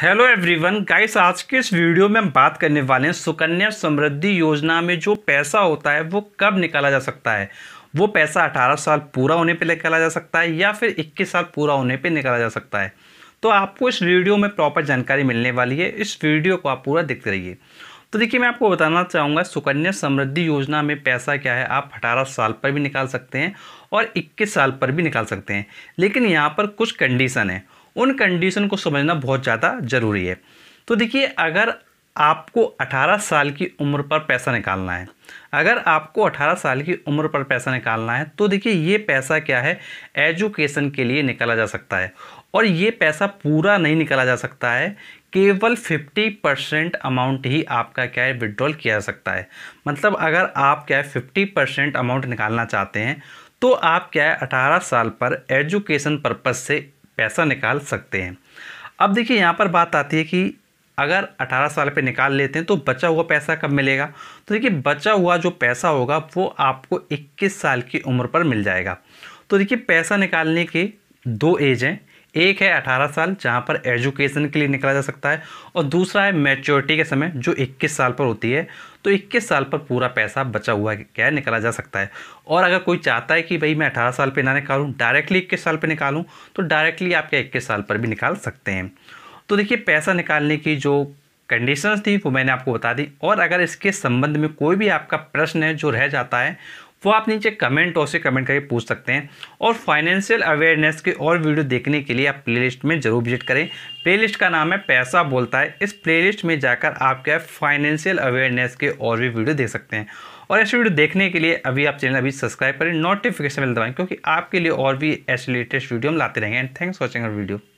hello everyone guys आज के इस वीडियो में हम बात करने वाले हैं सुकन्या समृद्धि योजना में जो पैसा होता है वो कब निकाला जा सकता है वो पैसा 18 साल पूरा होने पे निकाला जा सकता है या फिर 21 साल पूरा होने पे निकाला जा सकता है तो आपको इस वीडियो में प्रॉपर जानकारी मिलने वाली है इस वीडियो को आप पूरा देखते रहिए तो देखिए मैं आपको बताना चाहूँगा सुकन्या समृद्धि योजना में पैसा क्या है आप अठारह साल पर भी निकाल सकते हैं और इक्कीस साल पर भी निकाल सकते हैं लेकिन यहाँ पर कुछ कंडीशन है उन कंडीशन को समझना बहुत ज़्यादा ज़रूरी है तो देखिए अगर आपको 18 साल की उम्र पर पैसा निकालना है अगर आपको 18 साल की उम्र पर पैसा निकालना है तो देखिए ये पैसा क्या है एजुकेशन के लिए निकाला जा सकता है और ये पैसा पूरा नहीं निकाला जा सकता है केवल 50 परसेंट अमाउंट ही आपका क्या है विड्रॉल किया जा सकता है मतलब अगर आप क्या है फिफ्टी परसेंट अमाउंट निकालना चाहते हैं तो आप क्या है अठारह साल पर एजुकेशन पर्पज़ से पैसा निकाल सकते हैं अब देखिए यहाँ पर बात आती है कि अगर 18 साल पे निकाल लेते हैं तो बचा हुआ पैसा कब मिलेगा तो देखिए बचा हुआ जो पैसा होगा वो आपको 21 साल की उम्र पर मिल जाएगा तो देखिए पैसा निकालने के दो एज हैं एक है अठारह साल जहाँ पर एजुकेशन के लिए निकला जा सकता है और दूसरा है मैच्योरिटी के समय जो इक्कीस साल पर होती है तो 21 साल पर पूरा पैसा बचा हुआ क्या निकाला जा सकता है और अगर कोई चाहता है कि भाई मैं 18 साल पे ना निकालूं डायरेक्टली 21 साल पे निकालूं तो डायरेक्टली आप क्या 21 साल पर भी निकाल सकते हैं तो देखिए पैसा निकालने की जो कंडीशंस थी वो मैंने आपको बता दी और अगर इसके संबंध में कोई भी आपका प्रश्न है जो रह जाता है वो आप नीचे कमेंट और से कमेंट करके पूछ सकते हैं और फाइनेंशियल अवेयरनेस के और वीडियो देखने के लिए आप प्लेलिस्ट में ज़रूर विजिट करें प्लेलिस्ट का नाम है पैसा बोलता है इस प्लेलिस्ट में जाकर आप क्या फाइनेंशियल अवेयरनेस के और भी वीडियो देख सकते हैं और ऐसे वीडियो देखने के लिए अभी आप चैनल अभी सब्सक्राइब करें नोटिफिकेशन मिल दबाएं क्योंकि आपके लिए और भी ऐसे लेटेस्ट वीडियो हम लाते रहेंगे and thanks watching our video